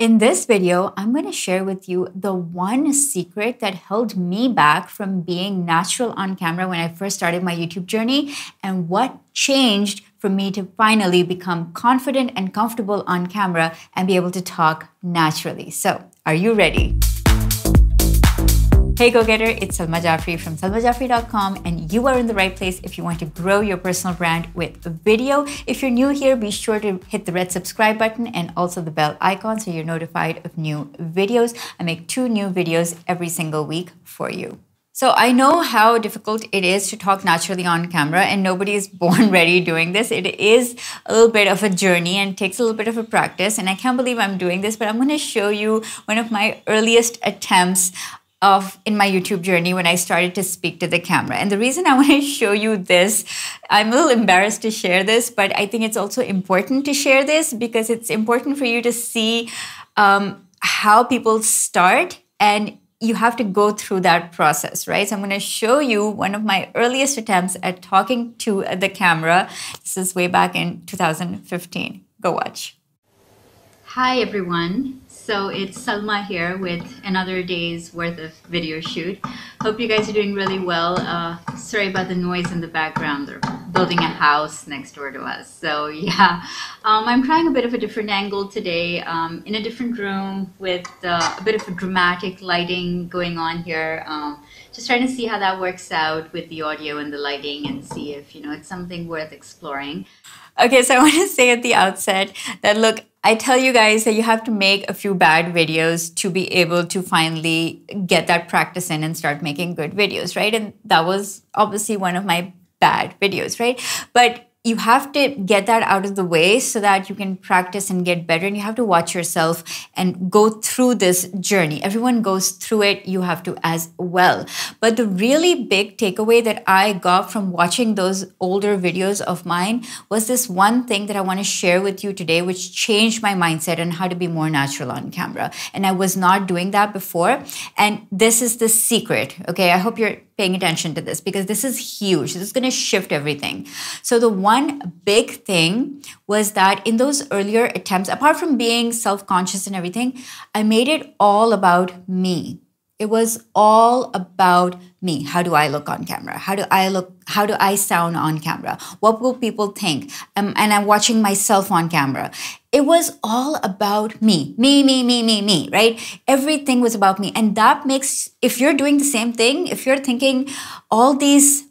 In this video, I'm going to share with you the one secret that held me back from being natural on camera when I first started my YouTube journey and what changed for me to finally become confident and comfortable on camera and be able to talk naturally. So, are you ready? Hey, go getter, it's Salma Jaffrey from salmajaffrey.com, and you are in the right place if you want to grow your personal brand with video. If you're new here, be sure to hit the red subscribe button and also the bell icon so you're notified of new videos. I make two new videos every single week for you. So I know how difficult it is to talk naturally on camera and nobody is born ready doing this. It is a little bit of a journey and takes a little bit of a practice and I can't believe I'm doing this, but I'm going to show you one of my earliest attempts of in my YouTube journey when I started to speak to the camera. And the reason I want to show you this, I'm a little embarrassed to share this, but I think it's also important to share this because it's important for you to see um, how people start and you have to go through that process, right? So I'm going to show you one of my earliest attempts at talking to the camera. This is way back in 2015. Go watch. Hi everyone. So it's Salma here with another day's worth of video shoot. Hope you guys are doing really well. Uh, sorry about the noise in the background. They're building a house next door to us. So yeah, um, I'm trying a bit of a different angle today um, in a different room with uh, a bit of a dramatic lighting going on here. Um, just trying to see how that works out with the audio and the lighting and see if, you know, it's something worth exploring. Okay, so I want to say at the outset that look, I tell you guys that you have to make a few bad videos to be able to finally get that practice in and start making good videos, right? And that was obviously one of my bad videos, right? But you have to get that out of the way so that you can practice and get better and you have to watch yourself and go through this journey everyone goes through it you have to as well but the really big takeaway that I got from watching those older videos of mine was this one thing that I want to share with you today, which changed my mindset on how to be more natural on camera. And I was not doing that before. And this is the secret. Okay. I hope you're paying attention to this because this is huge. This is going to shift everything. So, the one big thing was that in those earlier attempts, apart from being self conscious and everything, I made it all about me. It was all about me. How do I look on camera? How do I look? How do I sound on camera? What will people think? Um, and I'm watching myself on camera. It was all about me, me, me, me, me, me, right? Everything was about me. And that makes, if you're doing the same thing, if you're thinking all these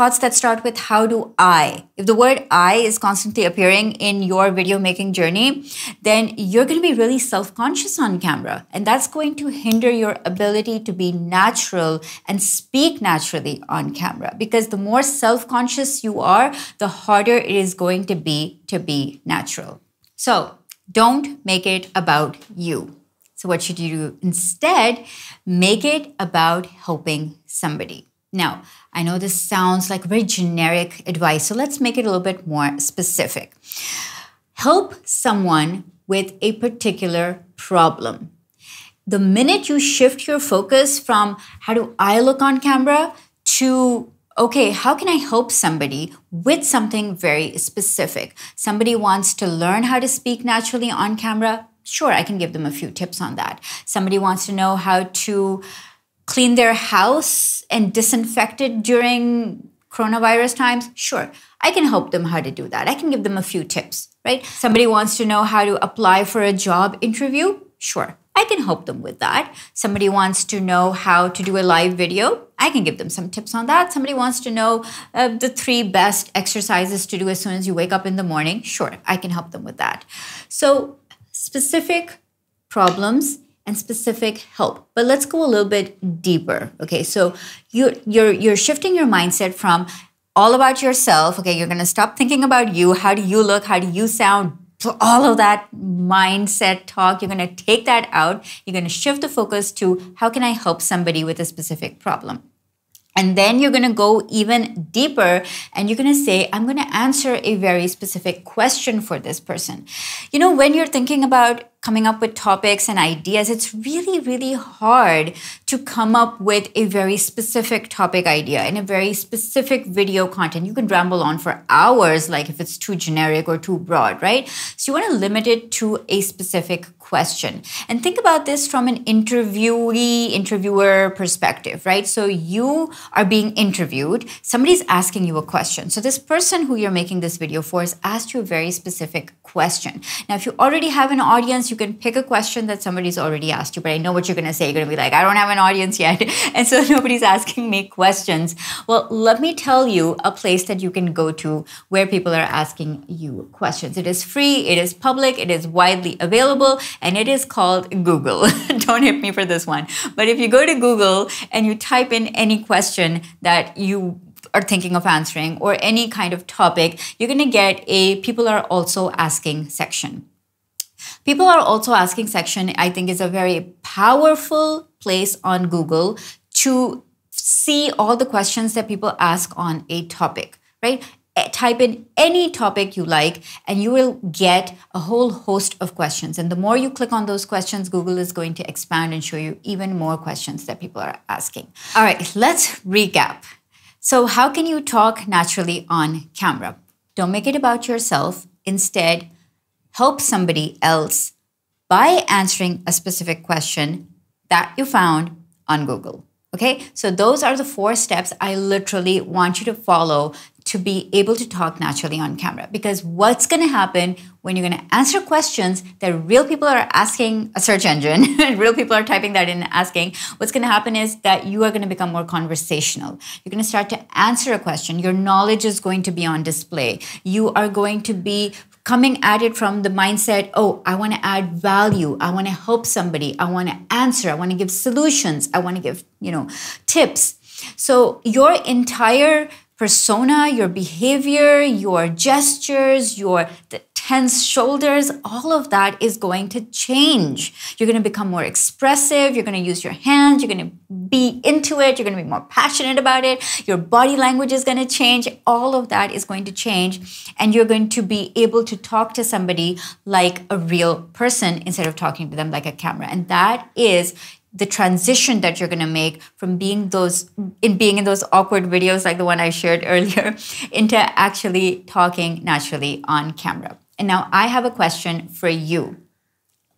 thoughts that start with how do I, if the word I is constantly appearing in your video making journey, then you're going to be really self conscious on camera. And that's going to hinder your ability to be natural and speak naturally on camera. Because the more self conscious you are, the harder it is going to be to be natural. So don't make it about you. So, what should you do instead? Make it about helping somebody. Now, I know this sounds like very generic advice, so let's make it a little bit more specific. Help someone with a particular problem. The minute you shift your focus from how do I look on camera to okay, how can I help somebody with something very specific? Somebody wants to learn how to speak naturally on camera. Sure, I can give them a few tips on that. Somebody wants to know how to Clean their house and disinfect it during coronavirus times? Sure. I can help them how to do that. I can give them a few tips, right? Somebody wants to know how to apply for a job interview? Sure. I can help them with that. Somebody wants to know how to do a live video. I can give them some tips on that. Somebody wants to know uh, the three best exercises to do as soon as you wake up in the morning. Sure, I can help them with that. So, specific problems and specific help. But let's go a little bit deeper. Okay, so you you're you're shifting your mindset from all about yourself. Okay, you're gonna stop thinking about you. How do you look? How do you sound? all of that mindset talk, you're going to take that out. You're going to shift the focus to how can I help somebody with a specific problem? And then you're going to go even deeper and you're going to say, I'm going to answer a very specific question for this person. You know, when you're thinking about coming up with topics and ideas, it's really, really hard to come up with a very specific topic idea and a very specific video content. You can ramble on for hours, like if it's too generic or too broad, right? So you want to limit it to a specific question. And think about this from an interviewee, interviewer perspective, right? So you are being interviewed, somebody's asking you a question. So this person who you're making this video for has asked you a very specific question. Now, if you already have an audience, you can pick a question that somebody's already asked you, but I know what you're going to say. You're going to be like, I don't have an audience yet. And so nobody's asking me questions. Well, let me tell you a place that you can go to where people are asking you questions. It is free, it is public, it is widely available, and it is called Google. Don't hit me for this one. But if you go to Google and you type in any question that you are thinking of answering or any kind of topic, you're going to get a people are also asking section. People are also asking section, I think, is a very powerful place on Google to see all the questions that people ask on a topic, right? Eh, type in any topic you like and you will get a whole host of questions and the more you click on those questions google is going to expand and show you even more questions that people are asking all right let's recap so how can you talk naturally on camera don't make it about yourself instead help somebody else by answering a specific question that you found on google Okay, so those are the four steps I literally want you to follow to be able to talk naturally on camera. Because what's going to happen when you're going to answer questions that real people are asking a search engine, real people are typing that in asking, what's going to happen is that you are going to become more conversational. You're going to start to answer a question. Your knowledge is going to be on display. You are going to be coming at it from the mindset oh i want to add value i want to help somebody i want to answer i want to give solutions i want to give you know tips so your entire persona, your behavior, your gestures, your tense shoulders, all of that is going to change. You're going to become more expressive. You're going to use your hands. You're going to be into it. You're going to be more passionate about it. Your body language is going to change. All of that is going to change. And you're going to be able to talk to somebody like a real person instead of talking to them like a camera. And that is the transition that you're going to make from being those in being in those awkward videos like the one I shared earlier into actually talking naturally on camera. And now I have a question for you.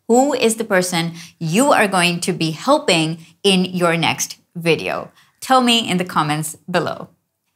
Who is the person you are going to be helping in your next video? Tell me in the comments below.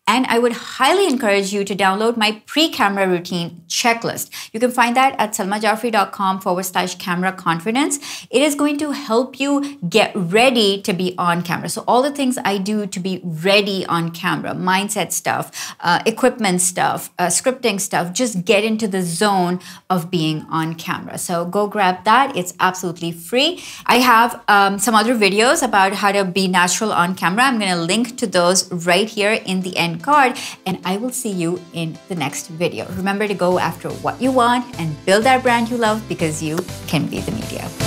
And I would highly encourage you to download my pre camera routine checklist. You can find that at salmajaffrey.com forward slash camera confidence. It is going to help you get ready to be on camera. So, all the things I do to be ready on camera mindset stuff, uh, equipment stuff, uh, scripting stuff just get into the zone of being on camera. So, go grab that. It's absolutely free. I have um, some other videos about how to be natural on camera. I'm going to link to those right here in the end card and I will see you in the next video. Remember to go after what you want and build that brand you love because you can be the media.